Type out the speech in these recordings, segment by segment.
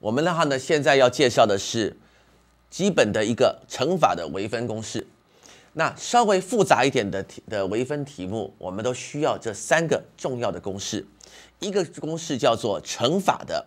我们的话呢，现在要介绍的是基本的一个乘法的微分公式。那稍微复杂一点的题的微分题目，我们都需要这三个重要的公式。一个公式叫做乘法的，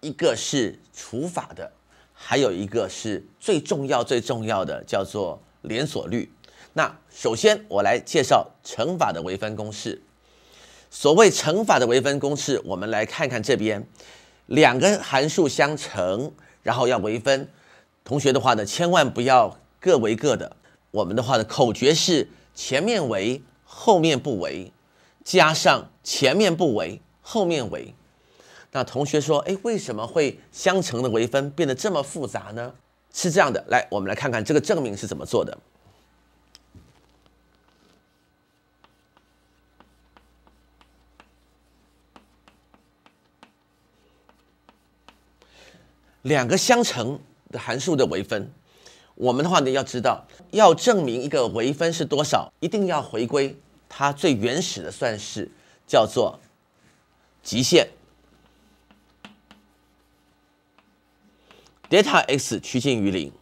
一个是除法的，还有一个是最重要最重要的叫做连锁律。那首先我来介绍乘法的微分公式。所谓乘法的微分公式，我们来看看这边。两个函数相乘，然后要微分，同学的话呢，千万不要各为各的。我们的话呢，口诀是前面为，后面不为，加上前面不为，后面为。那同学说，哎，为什么会相乘的微分变得这么复杂呢？是这样的，来，我们来看看这个证明是怎么做的。两个相乘的函数的微分，我们的话呢，要知道要证明一个微分是多少，一定要回归它最原始的算式，叫做极限 delta x 趋近于零。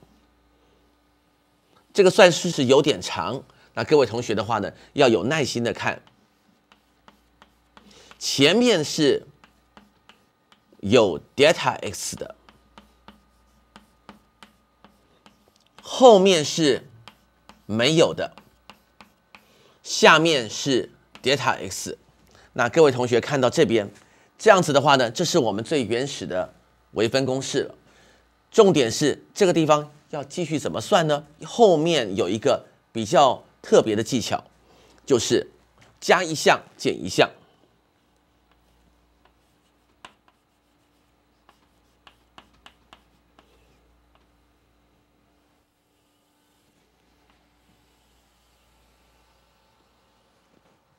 这个算式是有点长，那各位同学的话呢，要有耐心的看，前面是有 delta x 的。后面是没有的，下面是 delta x，那各位同学看到这边这样子的话呢，这是我们最原始的微分公式了。重点是这个地方要继续怎么算呢？后面有一个比较特别的技巧，就是加一项减一项。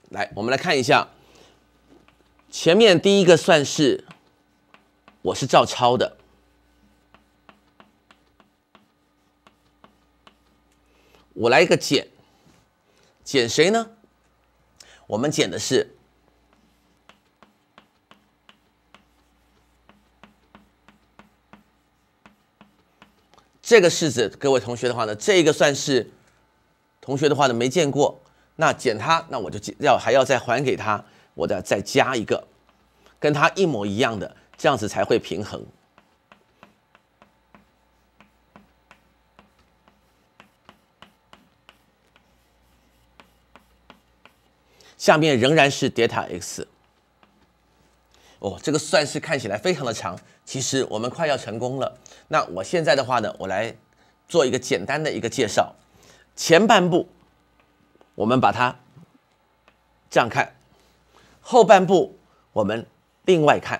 来，我们来看一下前面第一个算式，我是照抄的。我来一个减，减谁呢？我们减的是这个式子。各位同学的话呢，这个算式同学的话呢，没见过。那减它，那我就要还要再还给他，我再再加一个，跟它一模一样的，这样子才会平衡。下面仍然是德 t 塔 x。哦，这个算式看起来非常的长，其实我们快要成功了。那我现在的话呢，我来做一个简单的一个介绍，前半步。我们把它这样看，后半部我们另外看，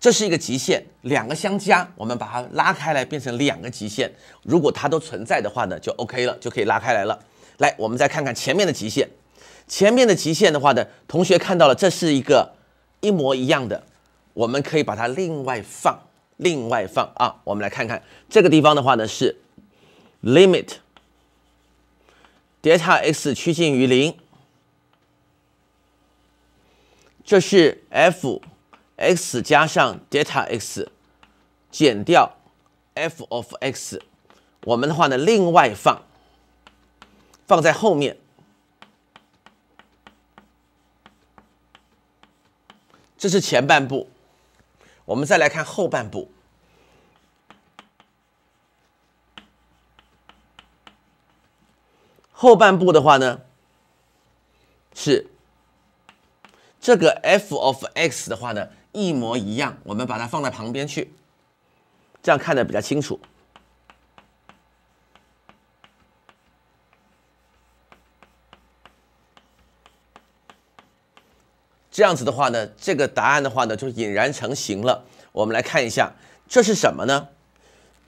这是一个极限，两个相加，我们把它拉开来变成两个极限，如果它都存在的话呢，就 OK 了，就可以拉开来了。来，我们再看看前面的极限，前面的极限的话呢，同学看到了，这是一个一模一样的，我们可以把它另外放，另外放啊，我们来看看这个地方的话呢是 limit。d 尔塔 t a x 趋近于零，这是 f x 加上 d 尔塔 t a x 减掉 f of x，我们的话呢，另外放放在后面，这是前半部，我们再来看后半部。后半部的话呢，是这个 f of x 的话呢，一模一样。我们把它放在旁边去，这样看的比较清楚。这样子的话呢，这个答案的话呢，就引然成型了。我们来看一下，这是什么呢？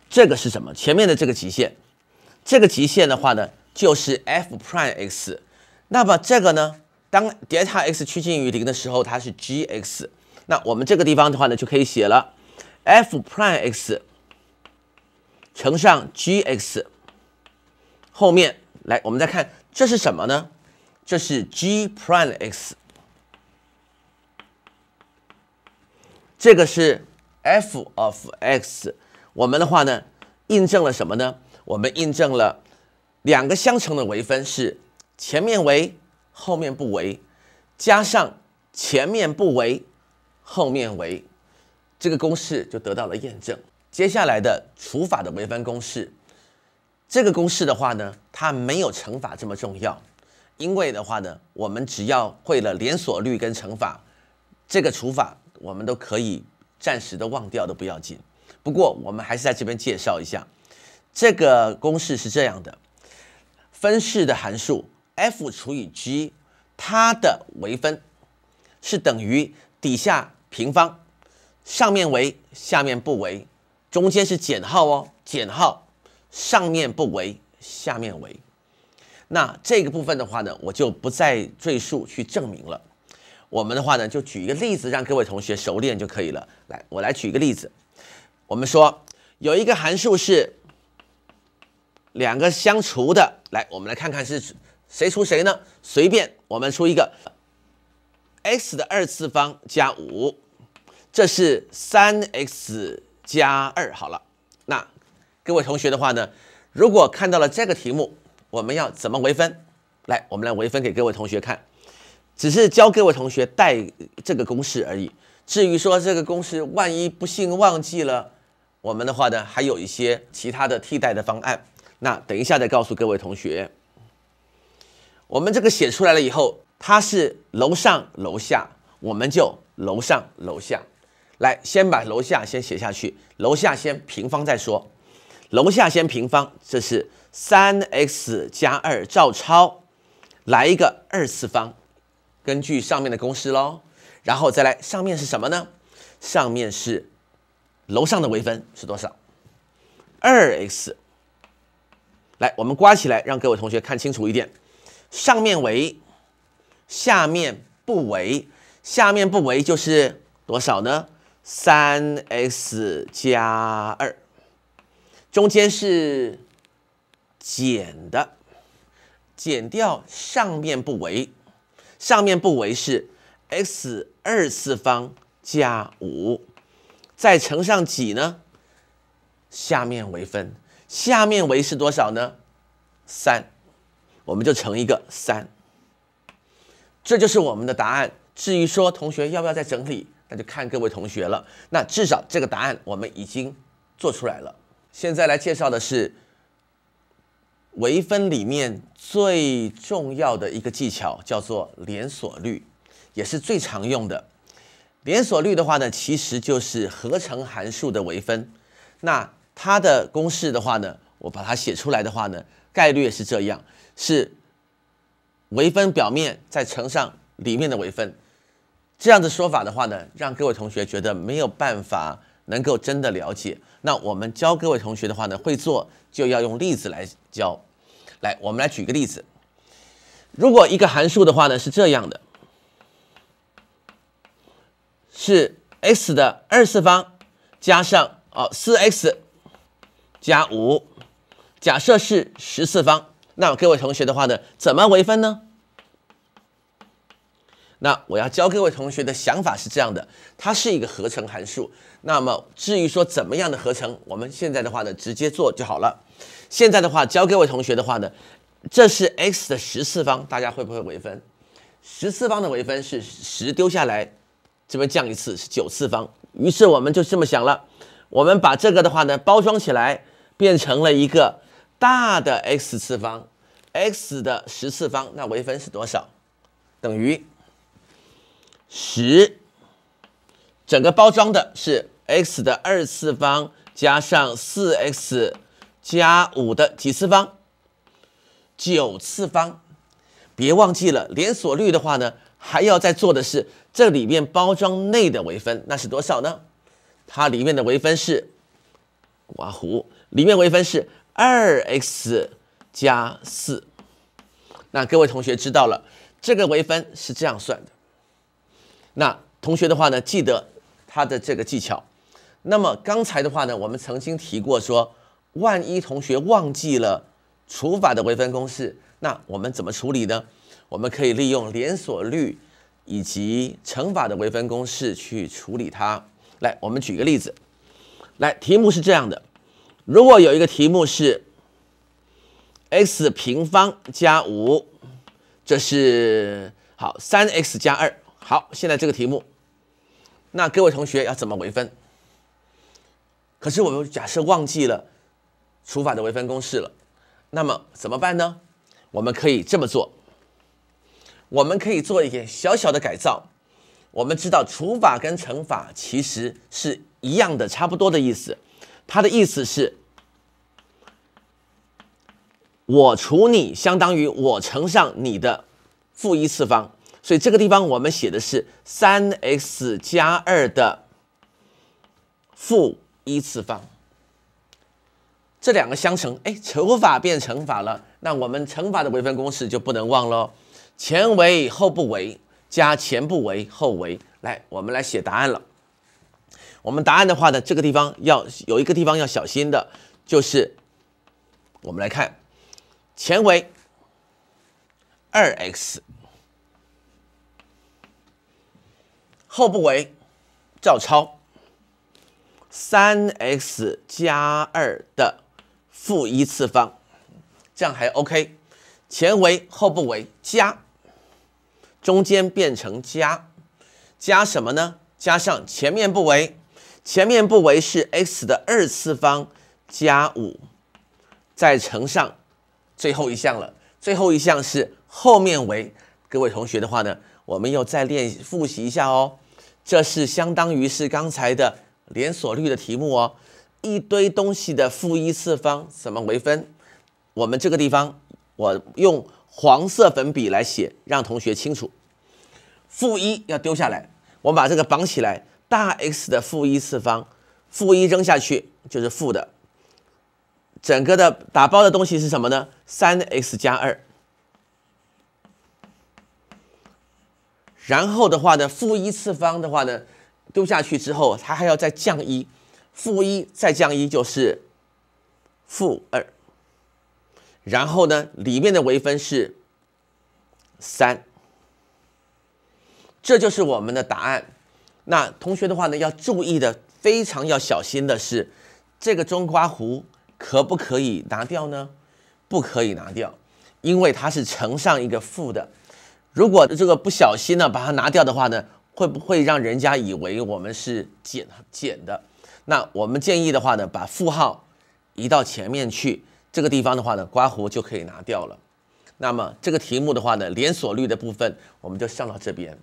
这个是什么？前面的这个极限，这个极限的话呢？就是 f prime x，那么这个呢，当 delta x 趋近于零的时候，它是 g x。那我们这个地方的话呢，就可以写了，f prime x 乘上 g x。后面来，我们再看这是什么呢？这是 g prime x。这个是 f of x。我们的话呢，印证了什么呢？我们印证了。两个相乘的微分是前面为后面不为，加上前面不为后面为，这个公式就得到了验证。接下来的除法的微分公式，这个公式的话呢，它没有乘法这么重要，因为的话呢，我们只要会了连锁律跟乘法，这个除法我们都可以暂时的忘掉的不要紧。不过我们还是在这边介绍一下，这个公式是这样的。分式的函数 f 除以 g，它的微分是等于底下平方，上面为，下面不为，中间是减号哦，减号，上面不为，下面为。那这个部分的话呢，我就不再赘述去证明了。我们的话呢，就举一个例子，让各位同学熟练就可以了。来，我来举一个例子，我们说有一个函数是。两个相除的，来，我们来看看是谁除谁呢？随便，我们出一个 x 的二次方加五，这是三 x 加二。好了，那各位同学的话呢，如果看到了这个题目，我们要怎么微分？来，我们来微分给各位同学看，只是教各位同学带这个公式而已。至于说这个公式万一不幸忘记了，我们的话呢，还有一些其他的替代的方案。那等一下再告诉各位同学，我们这个写出来了以后，它是楼上楼下，我们就楼上楼下来，先把楼下先写下去，楼下先平方再说，楼下先平方，这是三 x 加二照抄，来一个二次方，根据上面的公式喽，然后再来上面是什么呢？上面是楼上的微分是多少？二 x。来，我们刮起来，让各位同学看清楚一点。上面为，下面不为，下面不为就是多少呢？三 x 加二，中间是减的，减掉上面不为，上面不为是 x 二次方加五，再乘上几呢？下面为分。下面为是多少呢？三，我们就乘一个三，这就是我们的答案。至于说同学要不要再整理，那就看各位同学了。那至少这个答案我们已经做出来了。现在来介绍的是微分里面最重要的一个技巧，叫做连锁律，也是最常用的。连锁律的话呢，其实就是合成函数的微分。那它的公式的话呢，我把它写出来的话呢，概率是这样：是微分表面再乘上里面的微分。这样的说法的话呢，让各位同学觉得没有办法能够真的了解。那我们教各位同学的话呢，会做就要用例子来教。来，我们来举个例子：如果一个函数的话呢，是这样的，是 x 的二次方加上哦四 x。加五，假设是十次方，那各位同学的话呢，怎么微分呢？那我要教各位同学的想法是这样的，它是一个合成函数，那么至于说怎么样的合成，我们现在的话呢，直接做就好了。现在的话，教各位同学的话呢，这是 x 的十次方，大家会不会微分？十次方的微分是十丢下来，这边降一次是九次方，于是我们就这么想了，我们把这个的话呢，包装起来。变成了一个大的 x 次方，x 的十次方，那微分是多少？等于十。整个包装的是 x 的二次方加上四 x 加五的几次方？九次方。别忘记了，连锁率的话呢，还要再做的是这里面包装内的微分，那是多少呢？它里面的微分是，哇胡。里面微分是二 x 加四，那各位同学知道了这个微分是这样算的。那同学的话呢，记得他的这个技巧。那么刚才的话呢，我们曾经提过说，万一同学忘记了除法的微分公式，那我们怎么处理呢？我们可以利用连锁律以及乘法的微分公式去处理它。来，我们举个例子，来，题目是这样的。如果有一个题目是 x 平方加五，这是好三 x 加二好，现在这个题目，那各位同学要怎么微分？可是我们假设忘记了除法的微分公式了，那么怎么办呢？我们可以这么做，我们可以做一点小小的改造。我们知道除法跟乘法其实是一样的，差不多的意思，它的意思是。我除你相当于我乘上你的负一次方，所以这个地方我们写的是三 x 加二的负一次方。这两个相乘，哎，除法变乘法了，那我们乘法的微分公式就不能忘了，前为后不为，加前不为后为。来，我们来写答案了。我们答案的话呢，这个地方要有一个地方要小心的，就是我们来看。前为二 x，后不为照抄三 x 加二的负一次方，这样还 OK。前为后不为加，中间变成加，加什么呢？加上前面不为，前面不为是 x 的二次方加五，再乘上。最后一项了，最后一项是后面为各位同学的话呢，我们又再练复习一下哦。这是相当于是刚才的连锁律的题目哦，一堆东西的负一次方怎么为分？我们这个地方我用黄色粉笔来写，让同学清楚。负一要丢下来，我们把这个绑起来，大 X 的负一次方，负一扔下去就是负的。整个的打包的东西是什么呢？三 x 加二，然后的话呢，负一次方的话呢，丢下去之后，它还要再降一，负一再降一就是负二，然后呢，里面的微分是三，这就是我们的答案。那同学的话呢，要注意的非常要小心的是，这个中括弧。可不可以拿掉呢？不可以拿掉，因为它是乘上一个负的。如果这个不小心呢，把它拿掉的话呢，会不会让人家以为我们是减减的？那我们建议的话呢，把负号移到前面去。这个地方的话呢，刮胡就可以拿掉了。那么这个题目的话呢，连锁率的部分我们就上到这边。